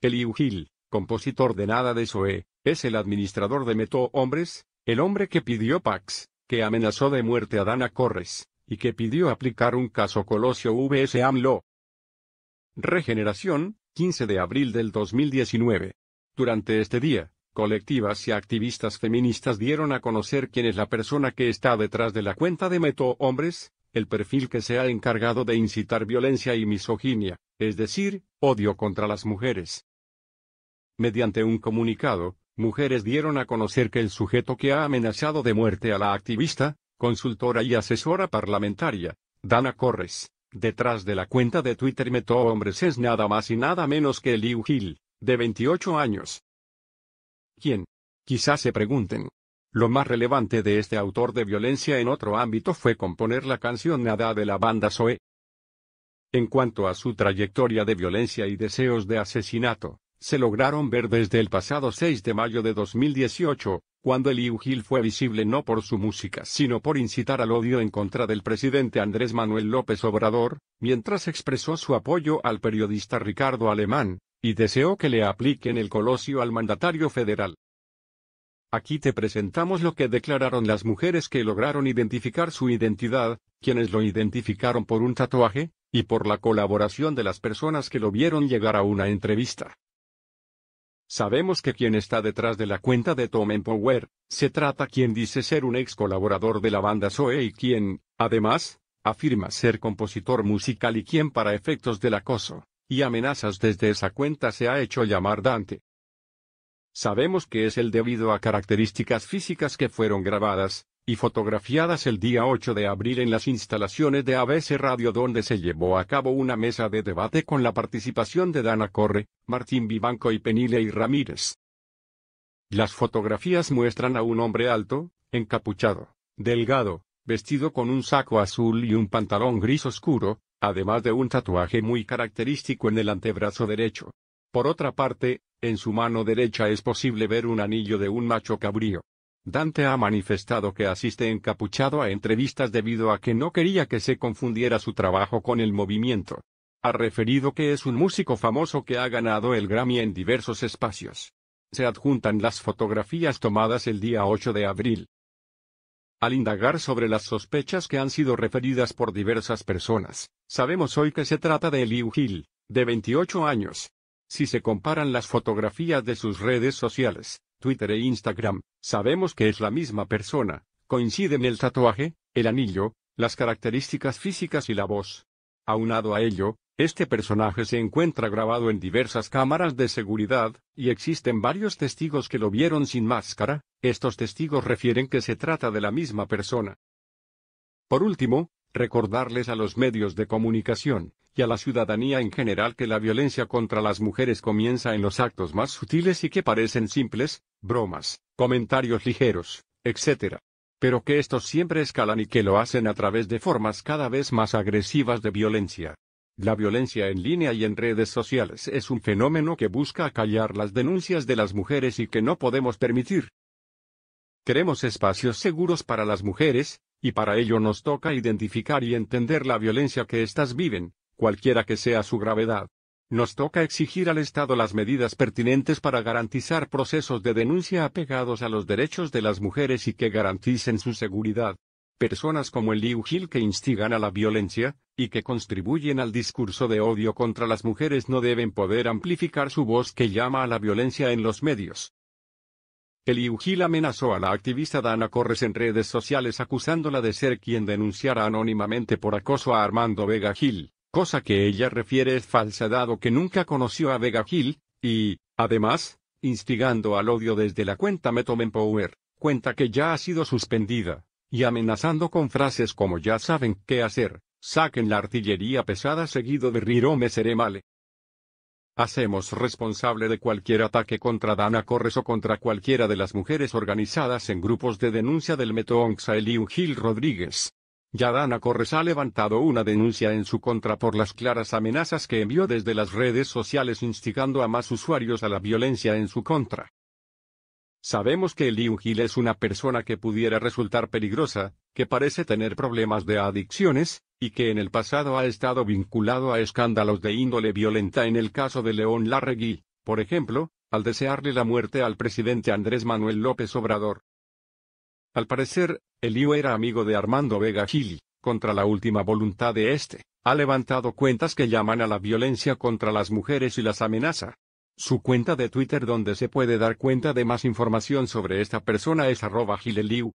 Eliu Gil, compositor de Nada de Soe, es el administrador de Meto Hombres, el hombre que pidió Pax, que amenazó de muerte a Dana Corres, y que pidió aplicar un caso Colosio vs AMLO. Regeneración, 15 de abril del 2019. Durante este día, colectivas y activistas feministas dieron a conocer quién es la persona que está detrás de la cuenta de Meto Hombres, el perfil que se ha encargado de incitar violencia y misoginia, es decir, odio contra las mujeres. Mediante un comunicado, mujeres dieron a conocer que el sujeto que ha amenazado de muerte a la activista, consultora y asesora parlamentaria, Dana Corres, detrás de la cuenta de Twitter Meto Hombres es nada más y nada menos que Liu Gil, de 28 años. ¿Quién? Quizás se pregunten. Lo más relevante de este autor de violencia en otro ámbito fue componer la canción Nada de la banda Zoe. En cuanto a su trayectoria de violencia y deseos de asesinato, se lograron ver desde el pasado 6 de mayo de 2018, cuando el Gil fue visible no por su música sino por incitar al odio en contra del presidente Andrés Manuel López Obrador, mientras expresó su apoyo al periodista Ricardo Alemán, y deseó que le apliquen el colosio al mandatario federal. Aquí te presentamos lo que declararon las mujeres que lograron identificar su identidad, quienes lo identificaron por un tatuaje, y por la colaboración de las personas que lo vieron llegar a una entrevista. Sabemos que quien está detrás de la cuenta de Tom Empower, se trata quien dice ser un ex colaborador de la banda Zoe y quien, además, afirma ser compositor musical y quien para efectos del acoso y amenazas desde esa cuenta se ha hecho llamar Dante. Sabemos que es el debido a características físicas que fueron grabadas y fotografiadas el día 8 de abril en las instalaciones de ABC Radio donde se llevó a cabo una mesa de debate con la participación de Dana Corre, Martín Vivanco y Penile y Ramírez. Las fotografías muestran a un hombre alto, encapuchado, delgado, vestido con un saco azul y un pantalón gris oscuro, además de un tatuaje muy característico en el antebrazo derecho. Por otra parte, en su mano derecha es posible ver un anillo de un macho cabrío. Dante ha manifestado que asiste encapuchado a entrevistas debido a que no quería que se confundiera su trabajo con el movimiento. Ha referido que es un músico famoso que ha ganado el Grammy en diversos espacios. Se adjuntan las fotografías tomadas el día 8 de abril. Al indagar sobre las sospechas que han sido referidas por diversas personas, sabemos hoy que se trata de Liu Gil, de 28 años, si se comparan las fotografías de sus redes sociales, Twitter e Instagram, sabemos que es la misma persona, coinciden el tatuaje, el anillo, las características físicas y la voz. Aunado a ello, este personaje se encuentra grabado en diversas cámaras de seguridad, y existen varios testigos que lo vieron sin máscara, estos testigos refieren que se trata de la misma persona. Por último, recordarles a los medios de comunicación, y a la ciudadanía en general que la violencia contra las mujeres comienza en los actos más sutiles y que parecen simples, bromas, comentarios ligeros, etc. Pero que estos siempre escalan y que lo hacen a través de formas cada vez más agresivas de violencia. La violencia en línea y en redes sociales es un fenómeno que busca acallar las denuncias de las mujeres y que no podemos permitir. Queremos espacios seguros para las mujeres, y para ello nos toca identificar y entender la violencia que éstas viven, cualquiera que sea su gravedad. Nos toca exigir al Estado las medidas pertinentes para garantizar procesos de denuncia apegados a los derechos de las mujeres y que garanticen su seguridad. Personas como el Liu Gil que instigan a la violencia, y que contribuyen al discurso de odio contra las mujeres no deben poder amplificar su voz que llama a la violencia en los medios. El Liu amenazó a la activista Dana Corres en redes sociales acusándola de ser quien denunciara anónimamente por acoso a Armando Vega Gil cosa que ella refiere es falsa dado que nunca conoció a Vega Gil, y, además, instigando al odio desde la cuenta Metomen Power, cuenta que ya ha sido suspendida, y amenazando con frases como ya saben qué hacer, saquen la artillería pesada seguido de Rirome seré male. Hacemos responsable de cualquier ataque contra Dana Corres o contra cualquiera de las mujeres organizadas en grupos de denuncia del Meto Onxa Eliu Gil Rodríguez. Yadana Corres ha levantado una denuncia en su contra por las claras amenazas que envió desde las redes sociales instigando a más usuarios a la violencia en su contra. Sabemos que Eliú Gil es una persona que pudiera resultar peligrosa, que parece tener problemas de adicciones, y que en el pasado ha estado vinculado a escándalos de índole violenta en el caso de León Larregui, por ejemplo, al desearle la muerte al presidente Andrés Manuel López Obrador. Al parecer, Eliu era amigo de Armando Vega Gili, contra la última voluntad de este, ha levantado cuentas que llaman a la violencia contra las mujeres y las amenaza. Su cuenta de Twitter donde se puede dar cuenta de más información sobre esta persona es arroba gileliu,